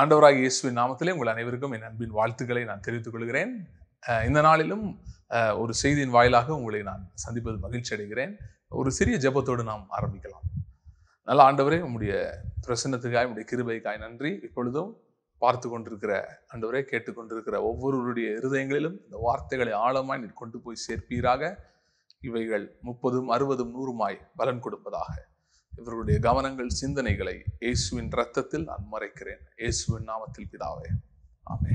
ஆண்டவராக இயேசுவின் நாமத்திலே உங்கள் அனைவருக்கும் என் அன்பின் வாழ்த்துக்களை நான் தெரிவித்துக் கொள்கிறேன் இந்த நாளிலும் ஒரு செய்தியின் வாயிலாக உங்களை நான் சந்திப்பது மகிழ்ச்சி அடைகிறேன் ஒரு சிறிய ஜெபத்தோடு நாம் ஆரம்பிக்கலாம் நல்ல ஆண்டவரே உங்களுடைய பிரசன்னத்துக்காய் உங்களுடைய கிருபைக்காய் நன்றி இப்பொழுதும் பார்த்து கொண்டிருக்கிற ஆண்டவரே கேட்டுக்கொண்டிருக்கிற ஒவ்வொருவருடைய இருதயங்களிலும் இந்த வார்த்தைகளை ஆழமாய் நீர் கொண்டு போய் சேர்ப்பீராக இவைகள் முப்பதும் அறுபதும் நூறுமாய் பலன் கொடுப்பதாக இவர்களுடைய கவனங்கள் சிந்தனைகளை இயேசுவின் ரத்தத்தில் நான் மறைக்கிறேன் இயேசுவின் நாமத்தில் பிதாவே ஆமே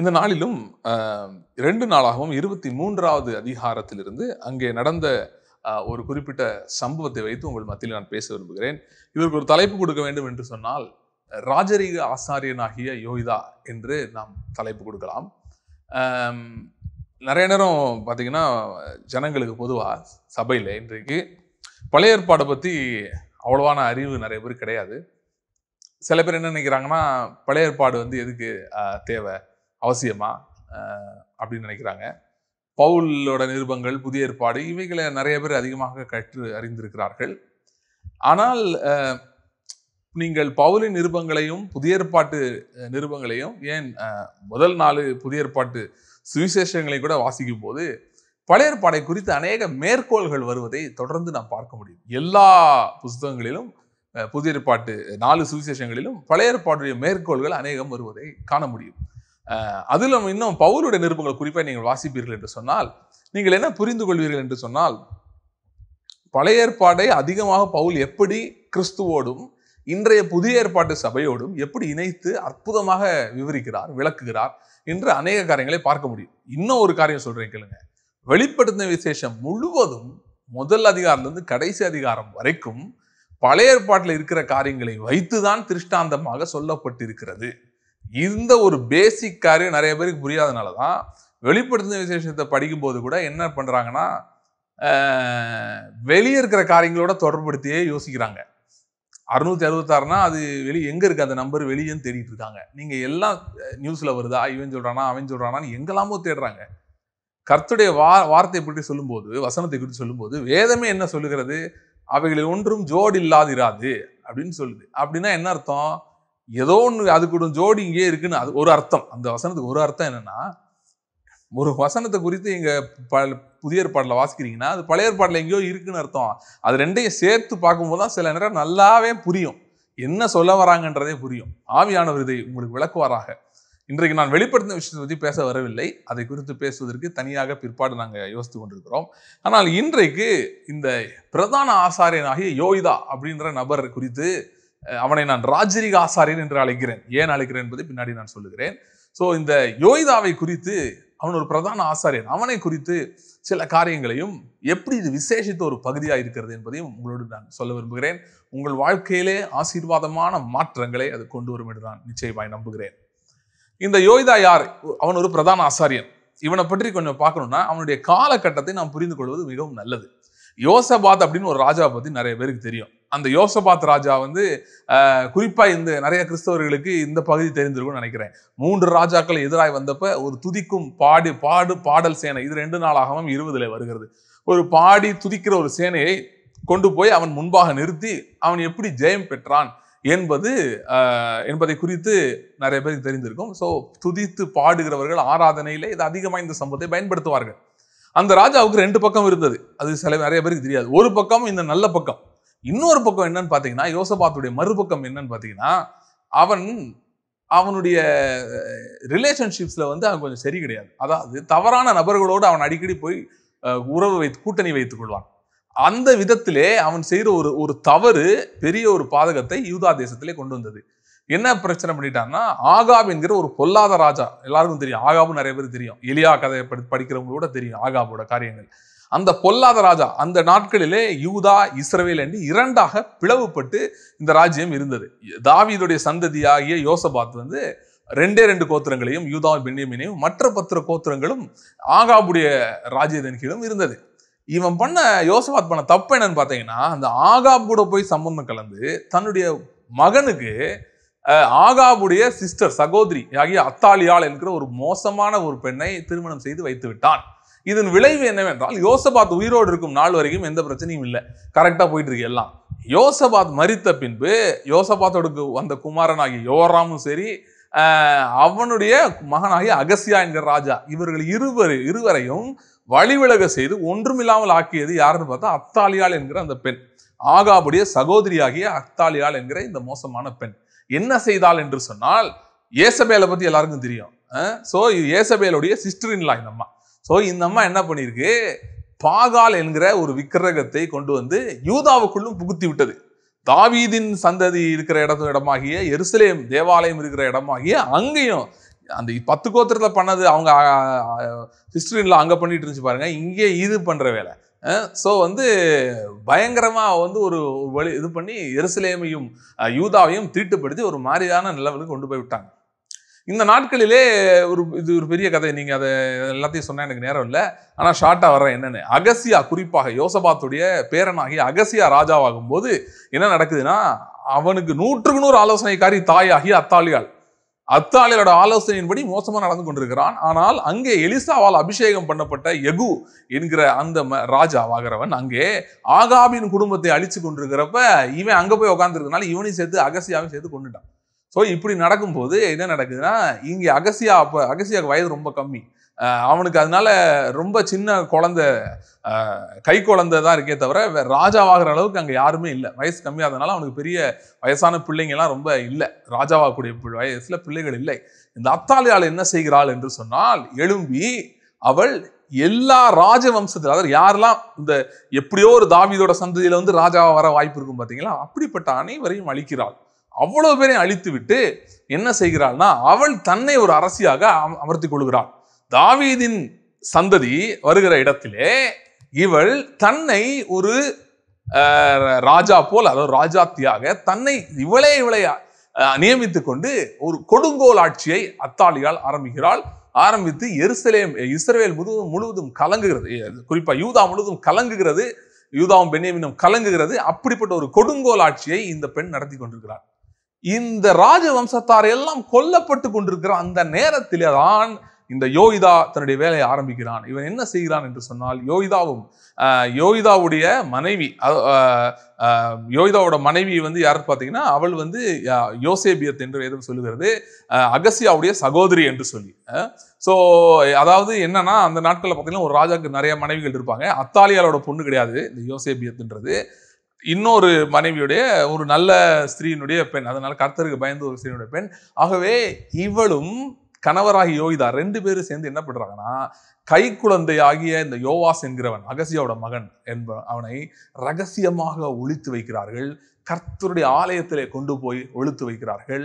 இந்த நாளிலும் ரெண்டு நாளாகவும் இருபத்தி மூன்றாவது அதிகாரத்திலிருந்து அங்கே நடந்த ஒரு குறிப்பிட்ட சம்பவத்தை வைத்து உங்கள் மத்தியில் நான் பேச விரும்புகிறேன் இவருக்கு ஒரு தலைப்பு கொடுக்க வேண்டும் என்று சொன்னால் ராஜரீக ஆசாரியனாகிய யோகிதா என்று நாம் தலைப்பு கொடுக்கலாம் நிறைய நேரம் பார்த்தீங்கன்னா ஜனங்களுக்கு பொதுவாக சபையில் இன்றைக்கு பழைய ஏற்பாடை பற்றி அவ்வளோவான அறிவு நிறைய பேர் கிடையாது சில பேர் என்ன நினைக்கிறாங்கன்னா பழைய ஏற்பாடு வந்து எதுக்கு தேவை அவசியமா அப்படின்னு நினைக்கிறாங்க பவுலோட நிருபங்கள் புதிய ஏற்பாடு இவைகளை நிறைய பேர் அதிகமாக கற்று அறிந்திருக்கிறார்கள் ஆனால் நீங்கள் பவுலின் நிருபங்களையும் புதிய ஏற்பாட்டு நிருபங்களையும் ஏன் முதல் நாலு புதிய ஏற்பாட்டு சுவிசேஷங்களை கூட வாசிக்கும் போது பழையற்பாடை குறித்து அநேக மேற்கோள்கள் வருவதை தொடர்ந்து நாம் பார்க்க முடியும் எல்லா புஸ்தகங்களிலும் புதிய ஏற்பாட்டு நாலு சுவிசேஷங்களிலும் பழைய மேற்கோள்கள் அநேகம் வருவதை காண முடியும் அதிலும் இன்னும் பவுலுடைய நிருபங்கள் குறிப்பாக நீங்கள் வாசிப்பீர்கள் என்று சொன்னால் நீங்கள் என்ன புரிந்து கொள்வீர்கள் என்று சொன்னால் பழைய ஏற்பாடை அதிகமாக பவுல் எப்படி கிறிஸ்துவோடும் இன்றைய புதிய ஏற்பாட்டு சபையோடும் எப்படி இணைத்து அற்புதமாக விவரிக்கிறார் விளக்குகிறார் என்று அநேக காரியங்களை பார்க்க முடியும் இன்னும் ஒரு காரியம் சொல்கிறேன் கேளுங்க வெளிப்படுத்தின விசேஷம் முழுவதும் முதல் அதிகாரத்திலிருந்து கடைசி அதிகாரம் வரைக்கும் பழைய ஏற்பாட்டில் இருக்கிற காரியங்களை வைத்து தான் திருஷ்டாந்தமாக சொல்லப்பட்டிருக்கிறது இந்த ஒரு பேசிக் காரியம் நிறைய பேருக்கு புரியாதனால தான் வெளிப்படுத்தின விசேஷத்தை படிக்கும்போது கூட என்ன பண்ணுறாங்கன்னா வெளியே இருக்கிற காரியங்களோட தொடர்படுத்தியே யோசிக்கிறாங்க அறுநூத்தி அறுபத்தாறுனா அது வெளியே எங்கே இருக்குது அந்த நம்பர் வெளியேன்னு தேடிட்டு இருக்காங்க நீங்கள் எல்லாம் நியூஸில் வருதா இவன் சொல்கிறானா அவன் சொல்கிறானான்னு எங்கெல்லாமோ தேடுறாங்க கர்த்துடைய வா வார்த்தை பற்றி சொல்லும்போது வசனத்தை குறித்து சொல்லும்போது வேதமே என்ன சொல்லுகிறது அவைகளில் ஒன்றும் ஜோடி இல்லாதிராது அப்படின்னு சொல்லுது அப்படின்னா என்ன அர்த்தம் ஏதோ ஒன்று அது கூட ஜோடி இங்கே இருக்குன்னு அது ஒரு அர்த்தம் அந்த வசனத்துக்கு ஒரு அர்த்தம் என்னன்னா ஒரு வசனத்தை குறித்து இங்கே ப புதிய ஏற்பாட்டில் வாசிக்கிறீங்கன்னா அது பழைய ஏற்பாட்டில் எங்கேயோ இருக்குன்னு அர்த்தம் அது ரெண்டையும் சேர்த்து பார்க்கும்போது தான் சில நேரம் நல்லாவே புரியும் என்ன சொல்ல வராங்கன்றதே புரியும் ஆவியானவர் இதை உங்களுக்கு விளக்குவாராக இன்றைக்கு நான் வெளிப்படுத்தின விஷயத்தை பற்றி பேச வரவில்லை அதை குறித்து பேசுவதற்கு தனியாக பிற்பாடு நாங்கள் யோசித்து கொண்டிருக்கிறோம் ஆனால் இன்றைக்கு இந்த பிரதான ஆசாரியனாகிய யோகிதா அப்படின்ற நபர் குறித்து அவனை நான் ராஜரிக ஆசாரியன் என்று அழைக்கிறேன் ஏன் அழைக்கிறேன் என்பதை பின்னாடி நான் சொல்லுகிறேன் ஸோ இந்த யோகிதாவை குறித்து அவன் ஒரு பிரதான ஆசாரியன் அவனை குறித்து சில காரியங்களையும் எப்படி இது விசேஷித்த ஒரு பகுதியாக இருக்கிறது என்பதையும் உங்களோடு நான் சொல்ல விரும்புகிறேன் உங்கள் வாழ்க்கையிலே ஆசீர்வாதமான மாற்றங்களை அது கொண்டு வரும் என்று நான் நிச்சயமாய் நம்புகிறேன் இந்த யோய்தா யார் அவன் ஒரு பிரதான ஆசாரியன் இவனை பற்றி கொஞ்சம் பார்க்கணும்னா அவனுடைய காலகட்டத்தை நாம் புரிந்து கொள்வது மிகவும் நல்லது யோசபாத் அப்படின்னு ஒரு ராஜாவை பற்றி நிறைய பேருக்கு தெரியும் அந்த யோசபாத் ராஜா வந்து குறிப்பாக இந்த நிறைய கிறிஸ்தவர்களுக்கு இந்த பகுதி தெரிந்திருக்கும்னு நினைக்கிறேன் மூன்று ராஜாக்கள் எதிராக வந்தப்ப ஒரு துதிக்கும் பாடு பாடு பாடல் சேனை இது ரெண்டு நாளாகவும் இருபதுல வருகிறது ஒரு பாடி துதிக்கிற ஒரு சேனையை கொண்டு போய் அவன் முன்பாக நிறுத்தி அவன் எப்படி ஜெயம் பெற்றான் என்பது என்பதை குறித்து நிறைய பேருக்கு தெரிந்திருக்கும் ஸோ துதித்து பாடுகிறவர்கள் ஆராதனையிலே இது அதிகமாக இந்த சம்பவத்தை பயன்படுத்துவார்கள் அந்த ராஜாவுக்கு ரெண்டு பக்கம் இருந்தது அது சில நிறைய பேருக்கு தெரியாது ஒரு பக்கம் இந்த நல்ல பக்கம் இன்னொரு பக்கம் என்னன்னு பார்த்தீங்கன்னா யோசபாத்துடைய மறுபக்கம் என்னன்னு பார்த்தீங்கன்னா அவன் அவனுடைய ரிலேஷன்ஷிப்ஸில் வந்து அவன் கொஞ்சம் சரி கிடையாது அதாவது தவறான நபர்களோடு அவன் அடிக்கடி போய் உறவு வைத்து கூட்டணி வைத்துக் கொள்வான் அந்த விதத்திலே அவன் செய்கிற ஒரு ஒரு தவறு பெரிய ஒரு பாதகத்தை யூதா தேசத்திலே கொண்டு வந்தது என்ன பிரச்சனை பண்ணிட்டான்னா ஆகாப் என்கிற ஒரு பொல்லாத ராஜா எல்லாருக்கும் தெரியும் ஆகாபும் நிறைய பேர் தெரியும் எலியா கதையை படி படிக்கிறவங்களோட தெரியும் ஆகாபோட காரியங்கள் அந்த பொல்லாத ராஜா அந்த நாட்களிலே யூதா இஸ்ரவேல் என்று இரண்டாக பிளவுபட்டு இந்த ராஜ்யம் இருந்தது தாவீதுடைய சந்ததியாகிய யோசபாத் வந்து ரெண்டே ரெண்டு கோத்திரங்களையும் யூதா பெண்ணியமினையும் மற்ற பத்திர கோத்திரங்களும் ஆகாபுடைய ராஜ்யத்தின் கீழும் இருந்தது இவன் பண்ண யோசபாத் பண்ண தப்பு என்னன்னு பார்த்தீங்கன்னா அந்த ஆகாப் கூட போய் சம்பந்தம் கலந்து தன்னுடைய மகனுக்கு ஆகாபுடைய சிஸ்டர் சகோதரி ஆகிய அத்தாலியால் என்கிற ஒரு மோசமான ஒரு பெண்ணை திருமணம் செய்து வைத்து விட்டான் இதன் விளைவு என்னவென்றால் யோசபாத் உயிரோடு இருக்கும் நாள் வரைக்கும் எந்த பிரச்சனையும் இல்லை கரெக்டாக போயிட்டு இருக்கு எல்லாம் யோசபாத் மறித்த பின்பு யோசபாத்தோடு வந்த குமாரன் ஆகிய யோராமும் சரி அவனுடைய மகனாகிய அகசியா என்கிற ராஜா இவர்கள் இருவர் இருவரையும் வழிவிலக செய்து ஒன்றுமில்லாமல் ஆக்கியது யாருன்னு பார்த்தா அத்தாலியால் என்கிற அந்த பெண் ஆகாபுடைய சகோதரியாகிய அத்தாலியால் என்கிற இந்த மோசமான பெண் என்ன செய்தால் என்று சொன்னால் ஏசபேலை பற்றி எல்லாருக்கும் தெரியும் ஸோ ஏசபேலுடைய சிஸ்டர் இன்லா இந்த அம்மா ஸோ இந்த அம்மா என்ன பண்ணியிருக்கு பாகால் என்கிற ஒரு விக்கிரகத்தை கொண்டு வந்து யூதாவுக்குள்ளும் புகுத்தி விட்டது தாவீதின் சந்ததி இருக்கிற இடத்து இடமாகிய எருசலேம் தேவாலயம் இருக்கிற இடமாகிய அங்கேயும் அந்த பத்து கோத்திரத்தில் பண்ணது அவங்க ஹிஸ்டரியில் அங்கே பண்ணிட்டு இருந்துச்சு பாருங்க இங்கே இது பண்ணுற வேலை ஸோ வந்து பயங்கரமாக வந்து ஒரு வழி இது பண்ணி எருசலேமையும் யூதாவையும் தீட்டுப்படுத்தி ஒரு மாதிரியான நிலவலுக்கு கொண்டு போய் விட்டாங்க இந்த நாட்களிலே ஒரு இது ஒரு பெரிய கதை நீங்கள் அதை எல்லாத்தையும் சொன்னால் எனக்கு நேரம் இல்லை ஆனால் ஷார்ட்டாக வர்றேன் என்னென்னு அகசியா குறிப்பாக யோசபாத்துடைய பேரனாகி அகசியா ராஜாவாகும் போது என்ன நடக்குதுன்னா அவனுக்கு நூற்றுக்கு நூறு ஆலோசனைக்காரி தாயாகி அத்தாளியாள் அத்தாலியலோட ஆலோசனையின்படி மோசமாக நடந்து கொண்டிருக்கிறான் ஆனால் அங்கே எலிசாவால் அபிஷேகம் பண்ணப்பட்ட எகு என்கிற அந்த ராஜா வாகரவன் அங்கே ஆகாபின் குடும்பத்தை அழிச்சு கொண்டிருக்கிறப்ப இவன் அங்கே போய் உட்காந்துருக்கனால இவனையும் சேர்த்து அகசியாவும் சேர்த்து கொண்டுட்டான் ஸோ இப்படி நடக்கும்போது என்ன நடக்குதுன்னா இங்கே அகசியா அப்போ அகசியாவுக்கு வயது ரொம்ப கம்மி அவனுக்கு அதனால ரொம்ப சின்ன குழந்த கை குழந்தை தான் இருக்கே தவிர ராஜாவாகிற அளவுக்கு அங்கே யாருமே இல்லை வயசு கம்மியாதனால அவனுக்கு பெரிய வயசான பிள்ளைங்கள்லாம் ரொம்ப இல்லை ராஜாவாகக்கூடிய வயசில் பிள்ளைகள் இல்லை இந்த அத்தாலியால் என்ன செய்கிறாள் என்று சொன்னால் எழும்பி அவள் எல்லா ராஜவம்சத்தில் அதாவது யாரெல்லாம் இந்த எப்படியோ ஒரு தாவிதோட சந்ததியில் வந்து ராஜாவாக வர வாய்ப்பு இருக்கும் பார்த்தீங்களா அப்படிப்பட்ட அனைவரையும் அழிக்கிறாள் அவ்வளோ பேரையும் அழித்து விட்டு என்ன செய்கிறாள்னா அவள் தன்னை ஒரு அரசியாக அமர்த்தி கொள்கிறாள் தாவீதின் சந்ததி வருகிற இடத்திலே இவள் தன்னை ஒரு ராஜா போல் அதாவது ராஜாத்தியாக தன்னை இவளே இவளை நியமித்து கொண்டு ஒரு கொடுங்கோல் ஆட்சியை அத்தாலியால் ஆரம்பிக்கிறாள் ஆரம்பித்து எருசலேம் இஸ்ரேல் முழுவதும் முழுவதும் கலங்குகிறது குறிப்பாக யூதா முழுவதும் கலங்குகிறது யூதாவும் பெண்ணியமினும் கலங்குகிறது அப்படிப்பட்ட ஒரு கொடுங்கோல் ஆட்சியை இந்த பெண் நடத்தி கொண்டிருக்கிறார் இந்த ராஜ வம்சத்தார் எல்லாம் கொல்லப்பட்டு கொண்டிருக்கிற அந்த நேரத்தில் தான் இந்த யோகிதா தன்னுடைய வேலையை ஆரம்பிக்கிறான் இவன் என்ன செய்கிறான் என்று சொன்னால் யோகிதாவும் யோகிதாவுடைய மனைவி யோகிதாவோட மனைவி வந்து யார் பார்த்தீங்கன்னா அவள் வந்து யோசேபியத் என்று வேதம் சொல்லுகிறது அகசியாவுடைய சகோதரி என்று சொல்லி ஸோ அதாவது என்னன்னா அந்த நாட்களில் பார்த்தீங்கன்னா ஒரு ராஜாவுக்கு நிறைய மனைவிகள் இருப்பாங்க அத்தாலியாலோட பொண்ணு கிடையாது இந்த யோசேபியத்ன்றது இன்னொரு மனைவியுடைய ஒரு நல்ல ஸ்திரீனுடைய பெண் அதனால் கர்த்தருக்கு பயந்து ஒரு ஸ்திரீனுடைய பெண் ஆகவே இவளும் கணவராகி யோகிதா ரெண்டு பேரும் சேர்ந்து என்ன பண்றாங்கன்னா கை குழந்தை ஆகிய இந்த யோவாஸ் என்கிறவன் அகசியாவோட மகன் என்ப அவனை ரகசியமாக ஒழித்து வைக்கிறார்கள் கர்த்தருடைய ஆலயத்திலே கொண்டு போய் ஒழித்து வைக்கிறார்கள்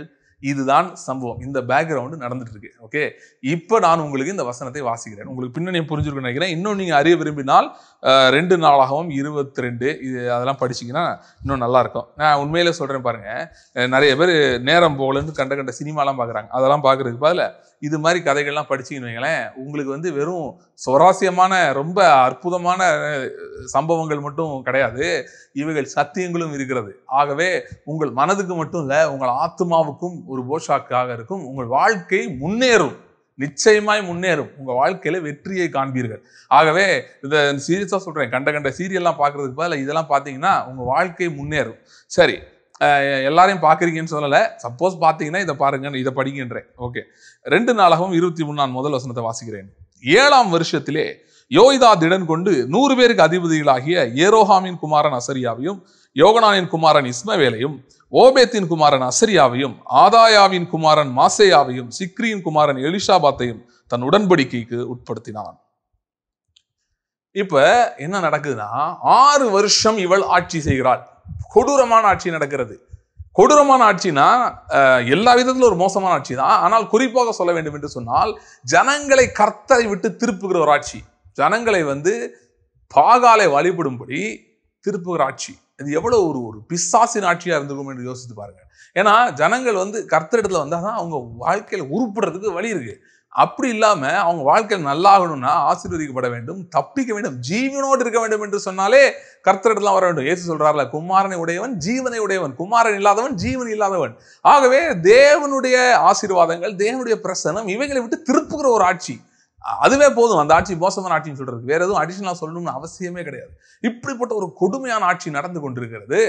இதுதான் சம்பவம் இந்த பேக்ரவுண்டு நடந்துட்டு இருக்கு ஓகே இப்போ நான் உங்களுக்கு இந்த வசனத்தை வாசிக்கிறேன் உங்களுக்கு பின்னணி புரிஞ்சிருக்குன்னு நினைக்கிறேன் இன்னும் நீங்கள் அறிய விரும்பினால் ரெண்டு நாளாகவும் இருபத்தி ரெண்டு இது அதெல்லாம் படிச்சீங்கன்னா இன்னும் நல்லா இருக்கும் நான் உண்மையிலே சொல்கிறேன் பாருங்கள் நிறைய பேர் நேரம் போகலன்னு கண்ட கண்ட சினிமாலாம் பார்க்குறாங்க அதெல்லாம் பார்க்குறதுக்கு பதில் இது மாதிரி கதைகள்லாம் படிச்சீங்கன்னு வைங்களேன் உங்களுக்கு வந்து வெறும் சுவாரஸ்யமான ரொம்ப அற்புதமான சம்பவங்கள் மட்டும் கிடையாது இவைகள் சத்தியங்களும் இருக்கிறது ஆகவே உங்கள் மனதுக்கு மட்டும் இல்லை உங்கள் ஆத்மாவுக்கும் ஒரு போஷாக்காக இருக்கும் உங்கள் வாழ்க்கை முன்னேறும் நிச்சயமாய் முன்னேறும் உங்கள் வாழ்க்கையில் வெற்றியை காண்பீர்கள் ஆகவே இந்த சீரியஸாக சொல்கிறேன் கண்ட கண்ட சீரியல்லாம் பார்க்குறதுக்கு பதில் இதெல்லாம் பார்த்தீங்கன்னா உங்கள் வாழ்க்கை முன்னேறும் சரி எல்லாரையும் பார்க்குறீங்கன்னு சொல்லலை சப்போஸ் பார்த்தீங்கன்னா இதை பாருங்கன்னு இதை படிக்கின்றேன் ஓகே ரெண்டு நாளாகவும் இருபத்தி மூணாம் முதல் வசனத்தை வாசிக்கிறேன் ஏழாம் வருஷத்திலே யோகிதா திடன் கொண்டு நூறு பேருக்கு அதிபதிகளாகிய ஏரோஹாமின் குமாரன் அசரியாவையும் யோகனானின் குமாரன் இஸ்மவேலையும் ஓபேத்தின் குமாரன் அசரியாவையும் ஆதாயாவின் குமாரன் மாசேயாவையும் சிக்ரியின் குமாரன் எலிஷாபாத்தையும் தன் உடன்படிக்கைக்கு உட்படுத்தினான் இப்ப என்ன நடக்குதுன்னா ஆறு வருஷம் இவள் ஆட்சி செய்கிறாள் கொடூரமான ஆட்சி நடக்கிறது கொடூரமான ஆட்சினா எல்லா விதத்திலும் ஒரு மோசமான ஆட்சி தான் ஆனால் குறிப்பாக சொல்ல வேண்டும் என்று சொன்னால் ஜனங்களை கர்த்தரை விட்டு திருப்புகிற ஒரு ஆட்சி ஜனங்களை வந்து பாகாலை வழிபடும்படி திருப்புகிற ஆட்சி இது எவ்வளோ ஒரு ஒரு பிசாசின் ஆட்சியாக இருந்திருக்கும் என்று யோசித்து பாருங்க ஏன்னா ஜனங்கள் வந்து கர்த்தரிடத்தில் வந்தால் தான் அவங்க வாழ்க்கையில் உருப்படுறதுக்கு வழி இருக்குது அப்படி இல்லாமல் அவங்க வாழ்க்கையில் நல்லாகணும்னா ஆசீர்வதிக்கப்பட வேண்டும் தப்பிக்க வேண்டும் ஜீவனோடு இருக்க வேண்டும் என்று சொன்னாலே கர்த்தரிடத்தில் வர வேண்டும் ஏசு சொல்கிறார்ல குமாரனை உடையவன் ஜீவனை உடையவன் குமாரன் இல்லாதவன் ஜீவன் இல்லாதவன் ஆகவே தேவனுடைய ஆசீர்வாதங்கள் தேவனுடைய பிரசனம் இவைகளை விட்டு திருப்புகிற ஒரு ஆட்சி அதுவே போதும் அந்த ஆட்சி மோசமான ஆட்சின்னு சொல்றதுக்கு வேற எதுவும் அடிஷனலாக சொல்லணும்னு அவசியமே கிடையாது இப்படிப்பட்ட ஒரு கொடுமையான ஆட்சி நடந்து கொண்டிருக்கிறது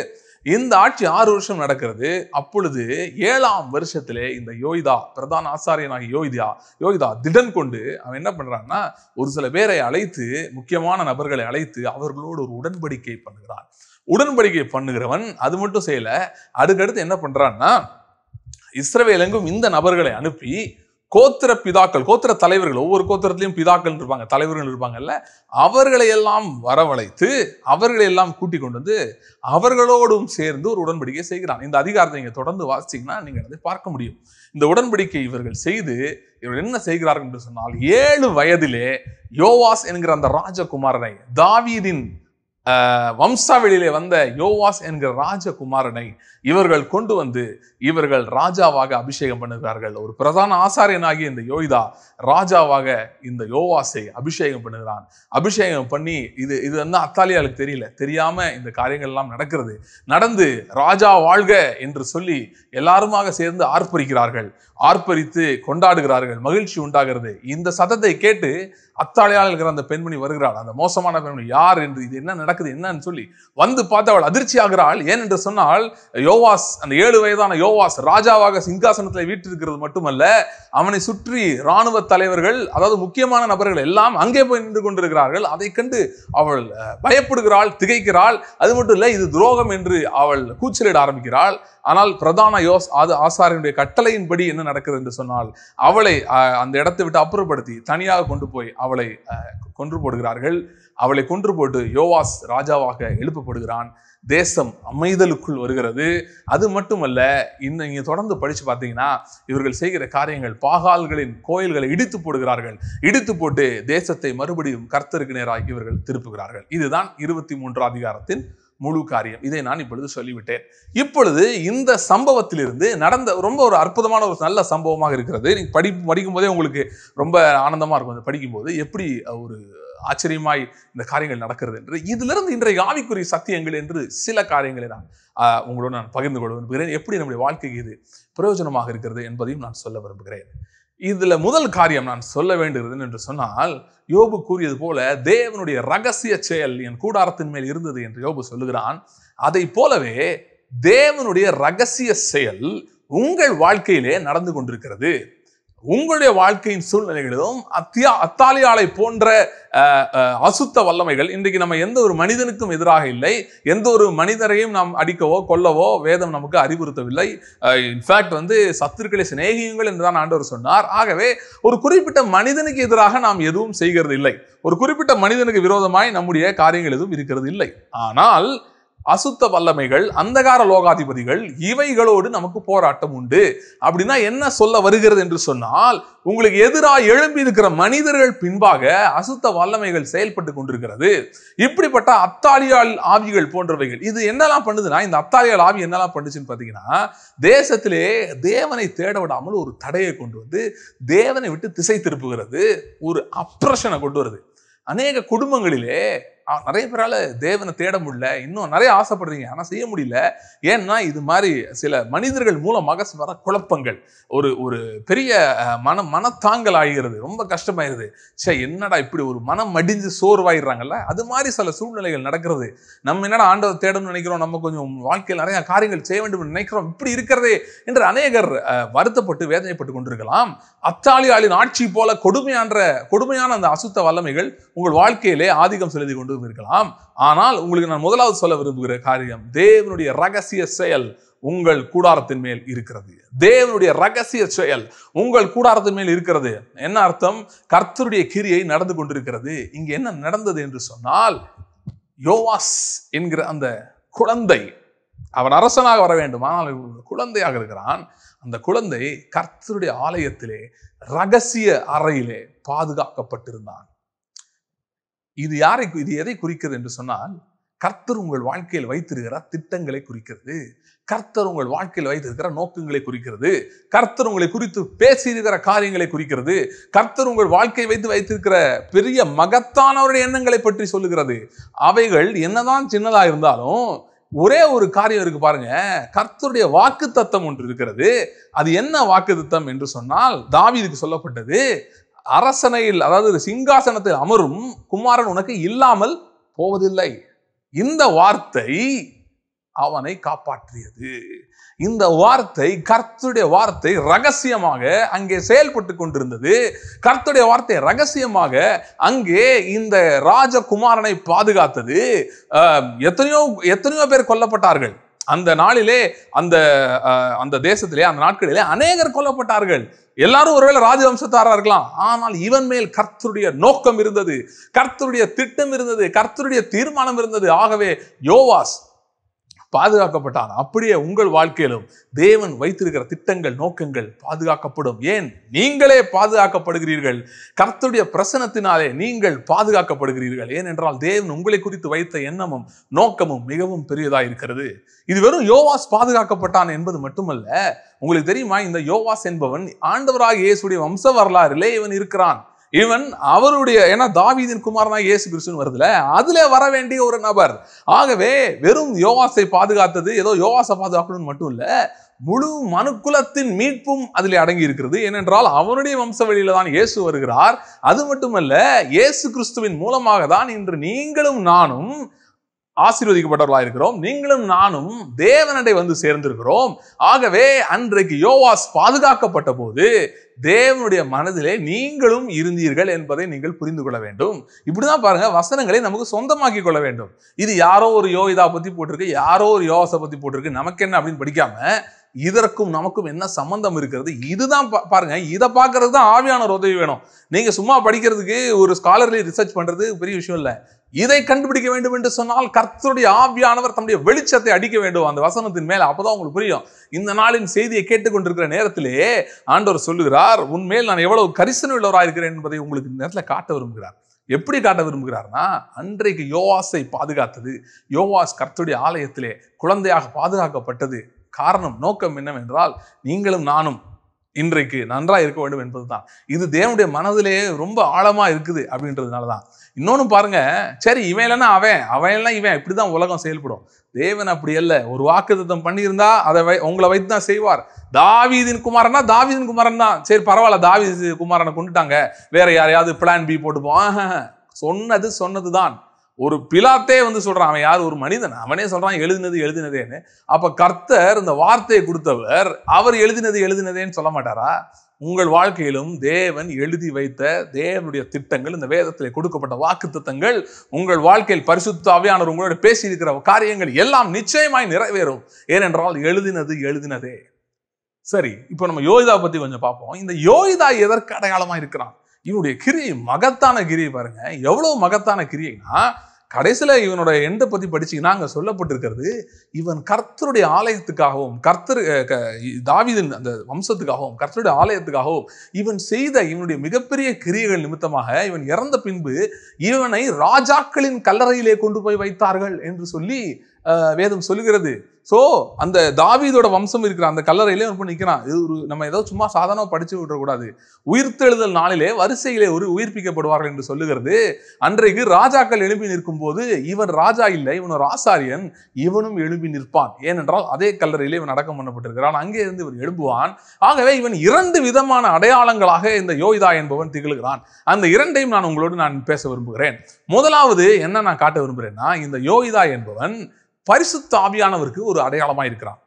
இந்த ஆட்சி ஆறு வருஷம் நடக்கிறது அப்பொழுது ஏழாம் வருஷத்திலே இந்த யோகிதா பிரதான ஆசாரியனாக யோகிதா யோகிதா திடன் கொண்டு அவன் என்ன பண்றான்னா ஒரு சில பேரை அழைத்து முக்கியமான நபர்களை அழைத்து அவர்களோடு ஒரு உடன்படிக்கை பண்ணுகிறான் உடன்படிக்கை பண்ணுகிறவன் அது மட்டும் செய்யல அதுக்கடுத்து என்ன பண்றான்னா இஸ்ரவேலெங்கும் இந்த நபர்களை அனுப்பி கோத்திர பிதாக்கள் கோத்திர தலைவர்கள் ஒவ்வொரு கோத்திரத்திலையும் பிதாக்கள் இருப்பாங்க தலைவர்கள் இருப்பாங்கல்ல அவர்களை எல்லாம் வரவழைத்து அவர்களை எல்லாம் கூட்டிக் கொண்டு வந்து அவர்களோடும் சேர்ந்து ஒரு உடன்படிக்கை செய்கிறான் இந்த அதிகாரத்தை நீங்கள் தொடர்ந்து வாசிச்சிங்கன்னா நீங்கள் அதை பார்க்க முடியும் இந்த உடன்படிக்கை இவர்கள் செய்து இவர்கள் என்ன செய்கிறார்கள் என்று சொன்னால் ஏழு வயதிலே யோவாஸ் என்கிற அந்த ராஜகுமாரனை தாவீதின் வம்சாவளியிலே வந்த யோவாஸ் என்கிற ராஜகுமாரனை இவர்கள் கொண்டு வந்து இவர்கள் ராஜாவாக அபிஷேகம் பண்ணுகிறார்கள் ஒரு பிரதான ஆசாரியனாகிய இந்த யோகிதா ராஜாவாக இந்த யோவாசை அபிஷேகம் பண்ணுகிறான் அபிஷேகம் பண்ணி இது இது வந்து அத்தாலியாளுக்கு தெரியல தெரியாம இந்த காரியங்கள் எல்லாம் நடக்கிறது நடந்து ராஜா வாழ்க என்று சொல்லி எல்லாருமாக சேர்ந்து ஆர்ப்பரிக்கிறார்கள் ஆர்ப்பரித்து கொண்டாடுகிறார்கள் மகிழ்ச்சி உண்டாகிறது இந்த சத்தத்தை கேட்டு அத்தாழையால் இருக்கிற அந்த பெண்மணி வருகிறாள் அந்த மோசமான பெண்மணி யார் என்று இது என்ன நடக்குது என்னன்னு சொல்லி வந்து பார்த்து அவள் அதிர்ச்சி ஆகிறாள் ஏன் என்று சொன்னால் யோவாஸ் அந்த ஏழு வயதான யோவாஸ் ராஜாவாக சிங்காசனத்தில் வீட்டிருக்கிறது மட்டுமல்ல அவனை சுற்றி இராணுவ தலைவர்கள் அதாவது முக்கியமான நபர்கள் எல்லாம் அங்கே போய் நின்று கொண்டிருக்கிறார்கள் அதை கண்டு அவள் பயப்படுகிறாள் திகைக்கிறாள் அது மட்டும் இல்லை இது துரோகம் என்று அவள் கூச்சலிட ஆரம்பிக்கிறாள் ஆனால் பிரதான யோஸ் அது ஆசாரியனுடைய கட்டளையின்படி என்ன நடக்குது என்று சொன்னால் அவளை அந்த இடத்தை விட்டு அப்புறப்படுத்தி தனியாக கொண்டு போய் அவளை கொன்று போடுகிறார்கள் அவளை கொன்று போட்டு யோவாஸ் ராஜாவாக எழுப்பப்படுகிறான் தேசம் அமைதலுக்குள் வருகிறது அது மட்டுமல்ல இந்த இங்கே தொடர்ந்து படித்து பார்த்தீங்கன்னா இவர்கள் செய்கிற காரியங்கள் பாகால்களின் கோயில்களை இடித்து போடுகிறார்கள் இடித்து போட்டு தேசத்தை மறுபடியும் கர்த்தருக்கு நேராக இவர்கள் திருப்புகிறார்கள் இதுதான் இருபத்தி மூன்றாம் அதிகாரத்தின் முழு காரியம் இதை நான் இப்பொழுது சொல்லிவிட்டேன் இப்பொழுது இந்த சம்பவத்திலிருந்து நடந்த ரொம்ப ஒரு அற்புதமான ஒரு நல்ல சம்பவமாக இருக்கிறது நீங்கள் படி படிக்கும் போதே உங்களுக்கு ரொம்ப ஆனந்தமாக இருக்கும் அந்த படிக்கும்போது எப்படி ஒரு ஆச்சரியமாய் இந்த காரியங்கள் நடக்கிறது என்று இதிலிருந்து இன்றைய ஆவிக்குரிய சத்தியங்கள் என்று சில காரியங்களை நான் உங்களோடு நான் பகிர்ந்து கொள்ள விரும்புகிறேன் எப்படி நம்முடைய வாழ்க்கைக்கு இது பிரயோஜனமாக இருக்கிறது என்பதையும் நான் சொல்ல விரும்புகிறேன் இதில் முதல் காரியம் நான் சொல்ல வேண்டியது என்று சொன்னால் யோபு கூறியது போல தேவனுடைய ரகசிய செயல் என் கூடாரத்தின் மேல் இருந்தது என்று யோபு சொல்லுகிறான் அதை போலவே தேவனுடைய ரகசிய செயல் உங்கள் வாழ்க்கையிலே நடந்து கொண்டிருக்கிறது உங்களுடைய வாழ்க்கையின் சூழ்நிலைகளிலும் அத்தியா அத்தாலியாலை போன்ற அசுத்த வல்லமைகள் இன்றைக்கு நம்ம எந்த ஒரு மனிதனுக்கும் எதிராக இல்லை எந்த ஒரு மனிதரையும் நாம் அடிக்கவோ கொல்லவோ வேதம் நமக்கு அறிவுறுத்தவில்லை இன்ஃபேக்ட் வந்து சத்துருக்களை சிநேகியுங்கள் என்று தான் ஆண்டவர் சொன்னார் ஆகவே ஒரு குறிப்பிட்ட மனிதனுக்கு எதிராக நாம் எதுவும் செய்கிறது இல்லை ஒரு குறிப்பிட்ட மனிதனுக்கு விரோதமாய் நம்முடைய காரியங்கள் எதுவும் இருக்கிறது இல்லை ஆனால் அசுத்த வல்லமைகள் அந்தகார லோகாதிபதிகள் இவைகளோடு நமக்கு போராட்டம் உண்டு அப்படின்னா என்ன சொல்ல வருகிறது என்று சொன்னால் உங்களுக்கு எதிராக எழும்பி இருக்கிற மனிதர்கள் பின்பாக அசுத்த வல்லமைகள் செயல்பட்டு கொண்டிருக்கிறது இப்படிப்பட்ட அத்தாலியால் ஆவிகள் போன்றவைகள் இது என்னெல்லாம் பண்ணுதுன்னா இந்த அத்தாலியால் ஆவி என்னெல்லாம் பண்ணுச்சுன்னு பார்த்தீங்கன்னா தேசத்திலே தேவனை தேட விடாமல் ஒரு தடையை கொண்டு வந்து தேவனை விட்டு திசை திருப்புகிறது ஒரு அப்ரஷனை கொண்டு வருது அநேக குடும்பங்களிலே நிறைய பேரால் தேவனை தேட முடியல இன்னும் நிறைய ஆசைப்படுறீங்க ஆனால் செய்ய முடியல ஏன்னா இது மாதிரி சில மனிதர்கள் மூலமாக வர குழப்பங்கள் ஒரு ஒரு பெரிய மன மனத்தாங்கல் ஆகிறது ரொம்ப கஷ்டமாயிருது சே என்னடா இப்படி ஒரு மனம் மடிஞ்சு சோர்வாயிடுறாங்கல்ல அது மாதிரி சில சூழ்நிலைகள் நடக்கிறது நம்ம என்னடா ஆண்டவர் தேடணும்னு நினைக்கிறோம் நம்ம கொஞ்சம் வாழ்க்கையில் நிறைய காரியங்கள் செய்ய வேண்டும் நினைக்கிறோம் இப்படி இருக்கிறதே என்று அநேகர் வருத்தப்பட்டு வேதனைப்பட்டு கொண்டிருக்கலாம் அத்தாலியாளின் ஆளின் ஆட்சி போல கொடுமையான கொடுமையான அந்த அசுத்த வல்லமைகள் உங்கள் வாழ்க்கையிலே ஆதிக்கம் செலுத்தி கொண்டு இருக்கலாம் ஆனால் உங்களுக்கு நான் முதலாவது சொல்ல விரும்புகிற காரியம் தேவனுடைய ரகசிய செயல் உங்கள் கூடாரத்தின் மேல் இருக்கிறது தேவனுடைய ரகசிய செயல் உங்கள் கூடாரத்தின் மேல் இருக்கிறது என்ன அர்த்தம் கர்த்தருடைய கிரியை நடந்து கொண்டிருக்கிறது இங்க என்ன நடந்தது என்று சொன்னால் யோவாஸ் என்கிற அந்த குழந்தை அவன் அரசனாக வர வேண்டும் ஆனால் குழந்தையாக இருக்கிறான் அந்த குழந்தை கர்த்தருடைய ஆலயத்திலே ரகசிய அறையிலே பாதுகாக்கப்பட்டிருந்தான் இது யாரை இது எதை குறிக்கிறது என்று சொன்னால் கர்த்தர் உங்கள் வாழ்க்கையில் வைத்திருக்கிற திட்டங்களை குறிக்கிறது கர்த்தர் உங்கள் வாழ்க்கையில் வைத்திருக்கிற நோக்கங்களை குறிக்கிறது கர்த்தர் உங்களை குறித்து பேசியிருக்கிற காரியங்களை குறிக்கிறது கர்த்தர் உங்கள் வாழ்க்கை வைத்து வைத்திருக்கிற பெரிய மகத்தானவருடைய எண்ணங்களை பற்றி சொல்லுகிறது அவைகள் என்னதான் சின்னதாக இருந்தாலும் ஒரே ஒரு காரியம் இருக்கு பாருங்க கர்த்தருடைய வாக்கு தத்தம் ஒன்று இருக்கிறது அது என்ன வாக்கு தத்தம் என்று சொன்னால் தாவிதுக்கு சொல்லப்பட்டது அரசனையில் அதாவது சிங்காசனத்தில் அமரும் குமாரன் உனக்கு இல்லாமல் போவதில்லை இந்த வார்த்தை அவனை காப்பாற்றியது இந்த வார்த்தை கர்த்துடைய வார்த்தை ரகசியமாக அங்கே செயல்பட்டு கொண்டிருந்தது கர்த்துடைய வார்த்தை ரகசியமாக அங்கே இந்த ராஜகுமாரனை பாதுகாத்தது எத்தனையோ எத்தனையோ பேர் கொல்லப்பட்டார்கள் அந்த நாளிலே அந்த அந்த தேசத்திலே அந்த நாட்களிலே அநேகர் கொல்லப்பட்டார்கள் எல்லாரும் ஒருவேளை ராஜவம்சத்தாரா இருக்கலாம் ஆனால் இவன் மேல் கர்த்தருடைய நோக்கம் இருந்தது கர்த்தருடைய திட்டம் இருந்தது கர்த்தருடைய தீர்மானம் இருந்தது ஆகவே யோவாஸ் பாதுகாக்கப்பட்டான் அப்படியே உங்கள் வாழ்க்கையிலும் தேவன் வைத்திருக்கிற திட்டங்கள் நோக்கங்கள் பாதுகாக்கப்படும் ஏன் நீங்களே பாதுகாக்கப்படுகிறீர்கள் கர்த்துடைய பிரசனத்தினாலே நீங்கள் பாதுகாக்கப்படுகிறீர்கள் ஏனென்றால் தேவன் உங்களை குறித்து வைத்த எண்ணமும் நோக்கமும் மிகவும் பெரியதாக இருக்கிறது இது வெறும் யோவாஸ் பாதுகாக்கப்பட்டான் என்பது மட்டுமல்ல உங்களுக்கு தெரியுமா இந்த யோவாஸ் என்பவன் ஆண்டவராக இயேசுடைய வம்ச வரலாறிலே இவன் இருக்கிறான் இவன் அவருடைய ஏன்னா தாவீதின் குமாரனா இயேசு கிறிஸ்துன்னு வருதுல அதுல வர வேண்டிய ஒரு நபர் ஆகவே வெறும் யோகாசை பாதுகாத்தது ஏதோ யோகாசை பாதுகாக்கணும்னு மட்டும் இல்ல முழு மனுக்குலத்தின் மீட்பும் அதில் அடங்கி இருக்கிறது ஏனென்றால் அவனுடைய வம்ச வழியில தான் இயேசு வருகிறார் அது மட்டுமல்ல இயேசு கிறிஸ்துவின் மூலமாக தான் இன்று நீங்களும் நானும் ஆசீர்வதிக்கப்பட்டவர்களாக இருக்கிறோம் நீங்களும் நானும் தேவனடை வந்து சேர்ந்திருக்கிறோம் ஆகவே அன்றைக்கு யோவாஸ் பாதுகாக்கப்பட்ட போது தேவனுடைய மனதிலே நீங்களும் இருந்தீர்கள் என்பதை நீங்கள் புரிந்து கொள்ள வேண்டும் இப்படிதான் பாருங்க வசனங்களை நமக்கு சொந்தமாக்கி கொள்ள வேண்டும் இது யாரோ ஒரு யோகிதா பத்தி போட்டிருக்கு யாரோ ஒரு யோவாசை பத்தி போட்டிருக்கு நமக்கு என்ன அப்படின்னு படிக்காம இதற்கும் நமக்கும் என்ன சம்பந்தம் இருக்கிறது இதுதான் பாருங்க இதை பார்க்கறது தான் ஆவியானவர் உதவி வேணும் நீங்க சும்மா படிக்கிறதுக்கு ஒரு ஸ்காலர்லி ரிசர்ச் பண்றது பெரிய விஷயம் இல்லை இதை கண்டுபிடிக்க வேண்டும் என்று சொன்னால் கர்த்தருடைய ஆவியானவர் தம்முடைய வெளிச்சத்தை அடிக்க வேண்டும் அந்த வசனத்தின் மேல அப்பதான் உங்களுக்கு புரியும் இந்த நாளின் செய்தியை கேட்டுக்கொண்டிருக்கிற நேரத்திலே ஆண்டவர் சொல்லுகிறார் உண்மையில் நான் எவ்வளவு கரிசன உள்ளவராக இருக்கிறேன் என்பதை உங்களுக்கு நேரத்தில் காட்ட விரும்புகிறார் எப்படி காட்ட விரும்புகிறார்னா அன்றைக்கு யோவாஸை பாதுகாத்தது யோவாஸ் கர்த்துடைய ஆலயத்திலே குழந்தையாக பாதுகாக்கப்பட்டது காரணம் நோக்கம் என்னவென்றால் நீங்களும் நானும் இன்றைக்கு நன்றாக இருக்க வேண்டும் என்பது தான் இது தேவனுடைய மனதிலேயே ரொம்ப ஆழமாக இருக்குது அப்படின்றதுனால தான் இன்னொன்று பாருங்கள் சரி இவன் இல்லைன்னா அவன் அவன் இல்லைனா இவன் இப்படி தான் உலகம் செயல்படும் தேவன் அப்படி அல்ல ஒரு வாக்குத்தத்தம் பண்ணியிருந்தா அதை வை உங்களை வைத்து தான் செய்வார் தாவீதின் குமாரன்னா தாவீதின் குமாரன் தான் சரி பரவாயில்ல தாவீதி குமாரனை கொண்டுட்டாங்க வேற யாரையாவது பிளான் பி போட்டுப்போம் சொன்னது சொன்னது தான் ஒரு பிலாத்தே வந்து சொல்றான் அவன் யார் ஒரு மனிதன் அவனே சொல்றான் எழுதினது எழுதினதேன்னு அப்ப கர்த்தர் இந்த வார்த்தையை கொடுத்தவர் அவர் எழுதினது எழுதினதேன்னு சொல்ல மாட்டாரா உங்கள் வாழ்க்கையிலும் தேவன் எழுதி வைத்த தேவனுடைய திட்டங்கள் இந்த வேதத்தில் கொடுக்கப்பட்ட வாக்கு திட்டங்கள் உங்கள் வாழ்க்கையில் பரிசுத்தாவியானவர் உங்களோட பேசியிருக்கிற காரியங்கள் எல்லாம் நிச்சயமாய் நிறைவேறும் ஏனென்றால் எழுதினது எழுதினதே சரி இப்போ நம்ம யோகிதா பத்தி கொஞ்சம் பார்ப்போம் இந்த யோகிதா எதற்கு அடையாளமா இருக்கிறான் இவனுடைய கிரியை மகத்தான கிரியை பாருங்க எவ்வளவு மகத்தான கிரியைன்னா கடைசியில் இவனோட எண்டை பற்றி படிச்சிங்கன்னா அங்கே சொல்லப்பட்டிருக்கிறது இவன் கர்த்தருடைய ஆலயத்துக்காகவும் கர்த்தர் தாவிதன் அந்த வம்சத்துக்காகவும் கர்த்தருடைய ஆலயத்துக்காகவும் இவன் செய்த இவனுடைய மிகப்பெரிய கிரியைகள் நிமித்தமாக இவன் இறந்த பின்பு இவனை ராஜாக்களின் கல்லறையிலே கொண்டு போய் வைத்தார்கள் என்று சொல்லி வேதம் சொல்லுகிறது ஸோ அந்த தாவீதோட வம்சம் இருக்கிற அந்த கல்லறையிலே ஒரு நிற்கிறான் இது ஒரு நம்ம ஏதோ சும்மா சாதனமாக படித்து விட்டுறக்கூடாது உயிர்த்தெழுதல் நாளிலே வரிசையிலே ஒரு உயிர்ப்பிக்கப்படுவார்கள் என்று சொல்லுகிறது அன்றைக்கு ராஜாக்கள் எழுப்பி நிற்கும் போது இவன் ராஜா இல்லை இவன் ஒரு ஆசாரியன் இவனும் எழுப்பி நிற்பான் ஏனென்றால் அதே கல்லறையிலே இவன் அடக்கம் பண்ணப்பட்டிருக்கிறான் அங்கே இருந்து இவன் எழும்புவான் ஆகவே இவன் இரண்டு விதமான அடையாளங்களாக இந்த யோகிதா என்பவன் திகழ்கிறான் அந்த இரண்டையும் நான் உங்களோடு நான் பேச விரும்புகிறேன் முதலாவது என்ன நான் காட்ட விரும்புகிறேன்னா இந்த யோகிதா என்பவன் பரிசுத்த ஆவியானவருக்கு ஒரு அடையாளமாக இருக்கிறான்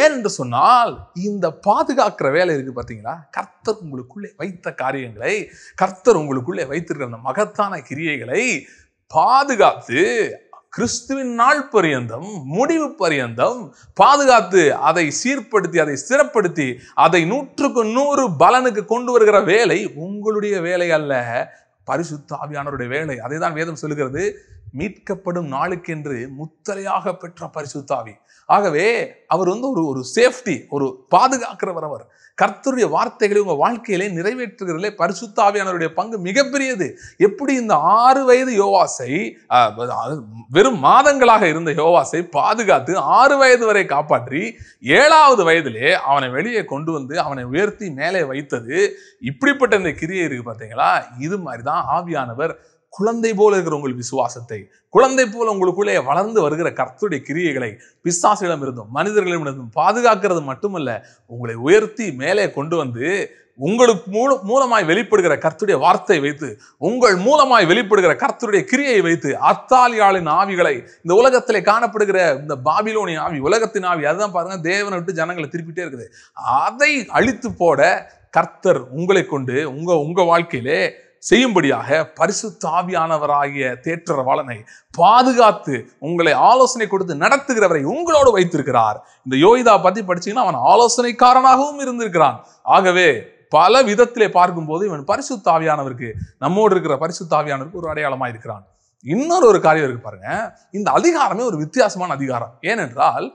ஏன் என்று சொன்னால் இந்த பாதுகாக்கிற வேலை இருக்கு பார்த்தீங்களா கர்த்தர் உங்களுக்குள்ளே வைத்த காரியங்களை கர்த்தர் உங்களுக்குள்ளே வைத்திருக்கிற அந்த மகத்தான கிரியைகளை பாதுகாத்து கிறிஸ்துவின் நாள் பரியந்தம் முடிவு பரியந்தம் பாதுகாத்து அதை சீர்படுத்தி அதை ஸ்திரப்படுத்தி அதை நூற்றுக்கு நூறு பலனுக்கு கொண்டு வருகிற வேலை உங்களுடைய வேலை அல்ல பரிசுத்த ஆவியானவருடைய வேலை அதை தான் வேதம் சொல்லுகிறது மீட்கப்படும் நாளுக்கென்று முத்தரையாக பெற்ற பரிசுத்தாவி ஆகவே அவர் வந்து ஒரு ஒரு சேஃப்டி ஒரு பாதுகாக்கிறவர் அவர் கர்த்தருடைய வார்த்தைகளை உங்கள் வாழ்க்கையிலே நிறைவேற்றுகிறதிலே பரிசுத்தாவியானவருடைய பங்கு மிகப்பெரியது எப்படி இந்த ஆறு வயது யோவாசை வெறும் மாதங்களாக இருந்த யோவாசை பாதுகாத்து ஆறு வயது வரை காப்பாற்றி ஏழாவது வயதிலே அவனை வெளியே கொண்டு வந்து அவனை உயர்த்தி மேலே வைத்தது இப்படிப்பட்ட இந்த கிரியை இருக்கு பார்த்தீங்களா இது மாதிரி தான் ஆவியானவர் குழந்தை போல இருக்கிற உங்கள் விசுவாசத்தை குழந்தை போல உங்களுக்குள்ளே வளர்ந்து வருகிற கர்த்துடைய கிரியைகளை பிசாசிடம் இருந்தும் மனிதர்களிடம் இருந்தும் பாதுகாக்கிறது மட்டுமல்ல உங்களை உயர்த்தி மேலே கொண்டு வந்து உங்களுக்கு மூல மூலமாய் வெளிப்படுகிற கர்த்துடைய வார்த்தை வைத்து உங்கள் மூலமாய் வெளிப்படுகிற கர்த்தருடைய கிரியை வைத்து அத்தாலியாளின் ஆவிகளை இந்த உலகத்திலே காணப்படுகிற இந்த பாபிலோனி ஆவி உலகத்தின் ஆவி அதுதான் பாருங்க தேவனை விட்டு ஜனங்களை திருப்பிட்டே இருக்குது அதை அழித்து போட கர்த்தர் உங்களை கொண்டு உங்க உங்க வாழ்க்கையிலே செய்யும்படியாக பரிசுத்த தேற்ற தேற்றவாளனை பாதுகாத்து உங்களை ஆலோசனை கொடுத்து நடத்துகிறவரை உங்களோடு வைத்திருக்கிறார் இந்த யோகிதா பத்தி படிச்சீங்கன்னா அவன் ஆலோசனைக்காரனாகவும் இருந்திருக்கிறான் ஆகவே பல விதத்திலே பார்க்கும்போது இவன் பரிசு தாவியானவருக்கு நம்மோடு இருக்கிற பரிசு தாவியானவருக்கு ஒரு அடையாளமாக இருக்கிறான் இன்னொரு ஒரு காரியம் இருக்கு பாருங்க இந்த அதிகாரமே ஒரு வித்தியாசமான அதிகாரம் ஏனென்றால்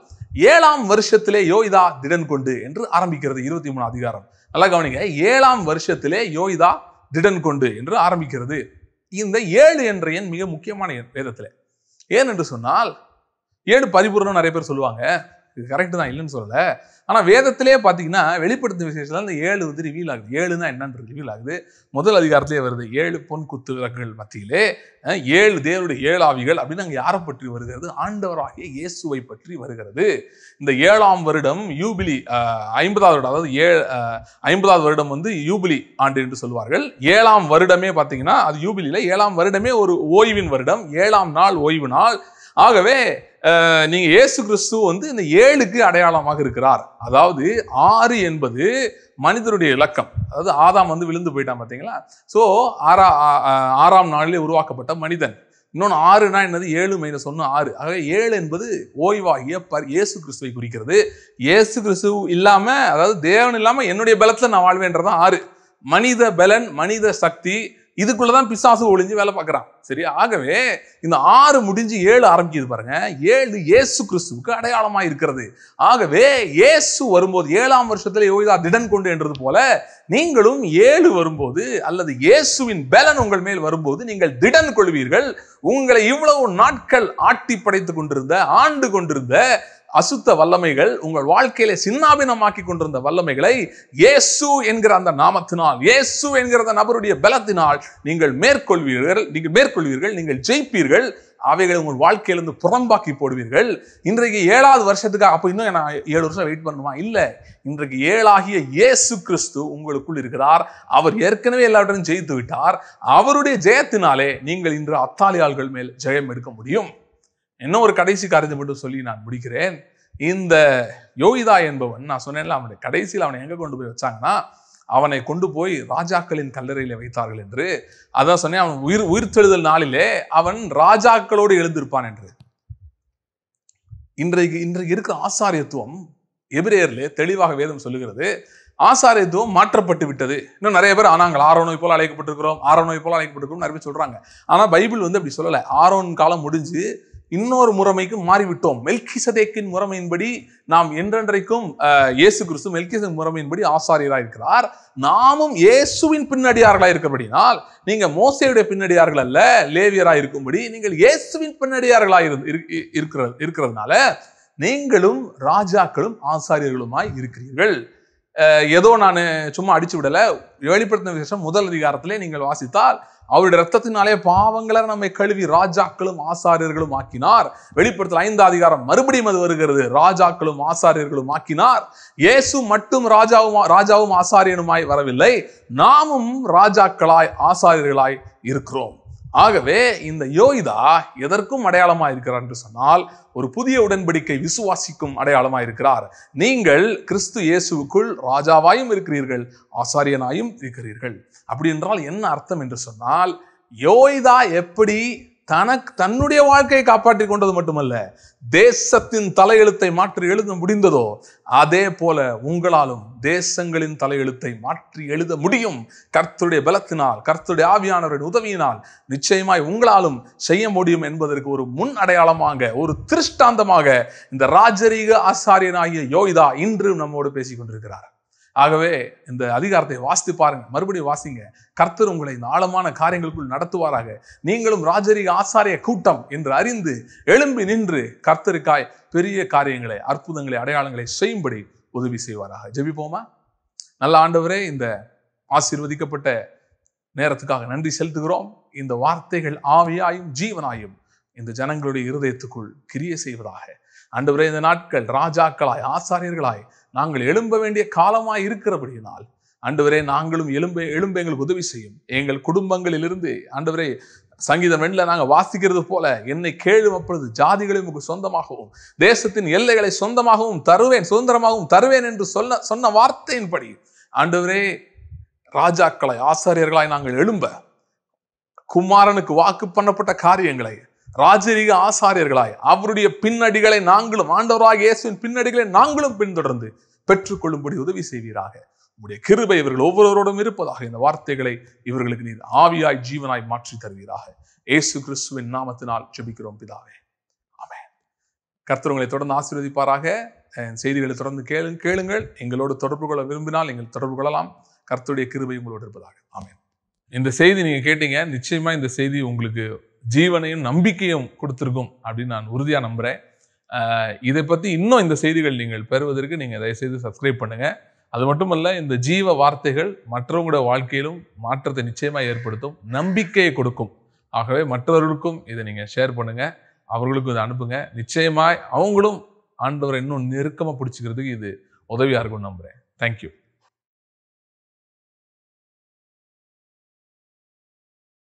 ஏழாம் வருஷத்திலே யோகிதா திடன் கொண்டு என்று ஆரம்பிக்கிறது இருபத்தி மூணு அதிகாரம் நல்லா கவனிங்க ஏழாம் வருஷத்திலே யோகிதா திடன் கொண்டு என்று ஆரம்பிக்கிறது இந்த ஏழு என்ற எண் மிக முக்கியமான எண் வேதத்தில் ஏன் என்று சொன்னால் ஏழு பரிபூர்ணம் நிறைய பேர் சொல்லுவாங்க இது கரெக்டு தான் இல்லைன்னு சொல்லலை ஆனால் வேதத்திலே பார்த்தீங்கன்னா வெளிப்படுத்தும் விசேஷத்தில் அந்த ஏழு வந்து ரிவீல் ஆகுது ஏழுனா என்னன்னு ரிவீல் ஆகுது முதல் அதிகாரத்திலே வருது ஏழு பொன் குத்துகள் மத்தியிலே ஏழு தேவருடைய ஏழு ஆவிகள் அப்படின்னு அங்கே யாரை பற்றி வருகிறது ஆண்டவராகிய இயேசுவை பற்றி வருகிறது இந்த ஏழாம் வருடம் யூபிலி ஐம்பதாவது வருடம் அதாவது ஏழு ஐம்பதாவது வருடம் வந்து யூபிலி ஆண்டு என்று சொல்வார்கள் ஏழாம் வருடமே பார்த்தீங்கன்னா அது யூபிலியில் ஏழாம் வருடமே ஒரு ஓய்வின் வருடம் ஏழாம் நாள் ஓய்வு நாள் ஆகவே நீங்க இயேசு கிறிஸ்து வந்து இந்த ஏழுக்கு அடையாளமாக இருக்கிறார் அதாவது ஆறு என்பது மனிதருடைய இலக்கம் அதாவது ஆதாம் வந்து விழுந்து போயிட்டான் பார்த்தீங்களா ஸோ ஆறா ஆறாம் நாளிலே உருவாக்கப்பட்ட மனிதன் இன்னொன்று ஆறுனா என்னது ஏழு மைனஸ் ஒன்று ஆறு ஆக ஏழு என்பது ஓய்வாகிய பர் இயேசு கிறிஸ்துவை குறிக்கிறது இயேசு கிறிஸ்து இல்லாமல் அதாவது தேவன் இல்லாமல் என்னுடைய பலத்தில் நான் வாழ்வேன்றதான் ஆறு மனித பலன் மனித சக்தி இதுக்குள்ளதான் பிசாசு ஒளிஞ்சு வேலை பார்க்குறான் சரி ஆகவே இந்த ஆறு முடிஞ்சு ஏழு ஆரம்பிக்குது பாருங்க ஏழு இயேசு கிறிஸ்துவுக்கு அடையாளமா இருக்கிறது ஆகவே இயேசு வரும்போது ஏழாம் வருஷத்துல யோகிதா திடன் கொண்டு என்றது போல நீங்களும் ஏழு வரும்போது அல்லது இயேசுவின் பலன் உங்கள் மேல் வரும்போது நீங்கள் திடன் கொள்வீர்கள் உங்களை இவ்வளவு நாட்கள் ஆட்டி படைத்து கொண்டிருந்த ஆண்டு கொண்டிருந்த அசுத்த வல்லமைகள் உங்கள் வாழ்க்கையில சின்னாபினமாக்கி கொண்டிருந்த வல்லமைகளை இயேசு என்கிற அந்த நாமத்தினால் இயேசு என்கிற அந்த நபருடைய பலத்தினால் நீங்கள் மேற்கொள்வீர்கள் நீங்கள் மேற்கொள்வீர்கள் நீங்கள் ஜெயிப்பீர்கள் அவைகளை உங்கள் வாழ்க்கையிலிருந்து புறம்பாக்கி போடுவீர்கள் இன்றைக்கு ஏழாவது வருஷத்துக்காக அப்போ இன்னும் நான் ஏழு வருஷம் வெயிட் பண்ணுமா இல்லை இன்றைக்கு ஏழாகிய இயேசு கிறிஸ்து உங்களுக்குள் இருக்கிறார் அவர் ஏற்கனவே எல்லாவற்றையும் ஜெயித்து விட்டார் அவருடைய ஜெயத்தினாலே நீங்கள் இன்று அத்தாலியாள்கள் மேல் ஜெயம் எடுக்க முடியும் இன்னும் ஒரு கடைசி காரியத்தை மட்டும் சொல்லி நான் முடிக்கிறேன் இந்த யோகிதா என்பவன் நான் சொன்னேன்ல அவனுடைய கடைசியில் அவனை எங்கே கொண்டு போய் வச்சாங்கன்னா அவனை கொண்டு போய் ராஜாக்களின் கல்லறையில் வைத்தார்கள் என்று அதான் சொன்னேன் அவன் உயிர் உயிர்த்தெழுதல் நாளிலே அவன் ராஜாக்களோடு எழுந்திருப்பான் என்று இன்றைக்கு இன்றைக்கு இருக்கிற ஆசாரியத்துவம் எபிரேயர்லே தெளிவாக வேதம் சொல்லுகிறது ஆசாரியத்துவம் மாற்றப்பட்டு விட்டது இன்னும் நிறைய பேர் நாங்கள் ஆரோனோய் போல அழைக்கப்பட்டிருக்கிறோம் ஆரோனோய் போல அழைக்கப்பட்டிருக்கிறோம் நிறைய பேர் சொல்றாங்க ஆனால் பைபிள் வந்து அப்படி சொல்லலை ஆரோன் காலம் முடிஞ்சு இன்னொரு முறைமைக்கு மாறிவிட்டோம் மெல்கி சதேக்கின் முறைமையின்படி நாம் என்றென்றைக்கும் இயேசு கிறிஸ்து மெல்கி முறைமையின்படி ஆசாரியராக இருக்கிறார் நாமும் இயேசுவின் பின்னடியார்களாக இருக்கிறபடினால் நீங்க மோசையுடைய பின்னடியார்கள் அல்ல லேவியராக இருக்கும்படி நீங்கள் இயேசுவின் பின்னடியார்களாக இருக்கிற இருக்கிறதுனால நீங்களும் ராஜாக்களும் ஆசாரியர்களுமாய் இருக்கிறீர்கள் ஏதோ நான் சும்மா அடிச்சு விடலை வெளிப்படுத்தின விசேஷம் முதல் அதிகாரத்திலே நீங்கள் வாசித்தால் அவருடைய ரத்தத்தினாலே பாவங்களை நம்மை கழுவி ராஜாக்களும் ஆசாரியர்களும் ஆக்கினார் வெளிப்படுத்தல் ஐந்து அதிகாரம் மறுபடியும் அது வருகிறது ராஜாக்களும் ஆசாரியர்களும் ஆக்கினார் இயேசு மட்டும் ராஜாவும் ராஜாவும் ஆசாரியனுமாய் வரவில்லை நாமும் ராஜாக்களாய் ஆசாரியர்களாய் இருக்கிறோம் ஆகவே இந்த யோகிதா எதற்கும் அடையாளமா இருக்கிறார் என்று சொன்னால் ஒரு புதிய உடன்படிக்கை விசுவாசிக்கும் அடையாளமா இருக்கிறார் நீங்கள் கிறிஸ்து இயேசுக்குள் ராஜாவாயும் இருக்கிறீர்கள் ஆசாரியனாயும் இருக்கிறீர்கள் அப்படி என்றால் என்ன அர்த்தம் என்று சொன்னால் யோகிதா எப்படி தனக்கு தன்னுடைய வாழ்க்கையை காப்பாற்றி கொண்டது மட்டுமல்ல தேசத்தின் தலையெழுத்தை மாற்றி எழுத முடிந்ததோ அதே போல உங்களாலும் தேசங்களின் தலையெழுத்தை மாற்றி எழுத முடியும் கர்த்தருடைய பலத்தினால் கர்த்தருடைய ஆவியானவரின் உதவியினால் நிச்சயமாய் உங்களாலும் செய்ய முடியும் என்பதற்கு ஒரு முன் அடையாளமாக ஒரு திருஷ்டாந்தமாக இந்த ராஜரீக ஆசாரியனாகிய யோகிதா இன்று நம்மோடு பேசிக் கொண்டிருக்கிறார் ஆகவே இந்த அதிகாரத்தை வாசித்து பாருங்க மறுபடியும் வாசிங்க கர்த்தர் உங்களை இந்த ஆழமான காரியங்களுக்குள் நடத்துவாராக நீங்களும் ராஜரீக ஆசாரிய கூட்டம் என்று அறிந்து எழும்பி நின்று கர்த்தருக்காய் பெரிய காரியங்களை அற்புதங்களை அடையாளங்களை செய்யும்படி உதவி செய்வாராக ஜெபிப்போமா நல்ல ஆண்டவரே இந்த ஆசீர்வதிக்கப்பட்ட நேரத்துக்காக நன்றி செலுத்துகிறோம் இந்த வார்த்தைகள் ஆவியாயும் ஜீவனாயும் இந்த ஜனங்களுடைய இருதயத்துக்குள் கிரிய செய்வதாக ஆண்டவரே இந்த நாட்கள் ராஜாக்களாய் ஆசாரியர்களாய் நாங்கள் எழும்ப வேண்டிய காலமாய் இருக்கிறபடியினால் ஆண்டவரே நாங்களும் எழும்ப எழும்ப எங்களுக்கு உதவி செய்யும் எங்கள் குடும்பங்களிலிருந்து ஆண்டவரே சங்கீதம் வெண்ணில் நாங்கள் வாசிக்கிறது போல என்னை கேளும் அப்பொழுது ஜாதிகளை உங்களுக்கு சொந்தமாகவும் தேசத்தின் எல்லைகளை சொந்தமாகவும் தருவேன் சுதந்திரமாகவும் தருவேன் என்று சொல்ல சொன்ன வார்த்தையின்படி ஆண்டவரே ராஜாக்களை ஆசாரியர்களாய் நாங்கள் எழும்ப குமாரனுக்கு வாக்கு பண்ணப்பட்ட காரியங்களை ராஜரீக ஆசாரியர்களாய் அவருடைய பின்னடிகளை நாங்களும் ஆண்டவராக இயேசுவின் பின்னடிகளை நாங்களும் பின்தொடர்ந்து பெற்றுக்கொள்ளும்படி உதவி செய்வீராக உங்களுடைய கிருபை இவர்கள் ஒவ்வொருவரோடும் இருப்பதாக இந்த வார்த்தைகளை இவர்களுக்கு நீர் ஆவியாய் ஜீவனாய் மாற்றி தருவீராக இயேசு கிறிஸ்துவின் நாமத்தினால் செபிக்கிறோம் பிதாவே ஆமே கர்த்தவங்களை தொடர்ந்து ஆசீர்வதிப்பாராக செய்திகளை தொடர்ந்து கேளு கேளுங்கள் எங்களோடு தொடர்பு கொள்ள விரும்பினால் எங்கள் தொடர்பு கொள்ளலாம் கர்த்தருடைய கிருபை உங்களோடு இருப்பதாக ஆமே இந்த செய்தி நீங்கள் கேட்டீங்க நிச்சயமாக இந்த செய்தி உங்களுக்கு ஜீவனையும் நம்பிக்கையும் கொடுத்துருக்கும் அப்படின்னு நான் உறுதியாக நம்புகிறேன் இதை பற்றி இன்னும் இந்த செய்திகள் நீங்கள் பெறுவதற்கு நீங்கள் தயவுசெய்து சப்ஸ்கிரைப் பண்ணுங்கள் அது மட்டுமல்ல இந்த ஜீவ வார்த்தைகள் மற்றவங்களோட வாழ்க்கையிலும் மாற்றத்தை நிச்சயமாக ஏற்படுத்தும் நம்பிக்கையை கொடுக்கும் ஆகவே மற்றவர்களுக்கும் இதை நீங்கள் ஷேர் பண்ணுங்கள் அவர்களுக்கும் இதை அனுப்புங்க நிச்சயமாய் அவங்களும் ஆண்டவரை இன்னும் நெருக்கமாக பிடிச்சிக்கிறதுக்கு இது உதவியாக இருக்கும்னு நம்புகிறேன் தேங்க்யூ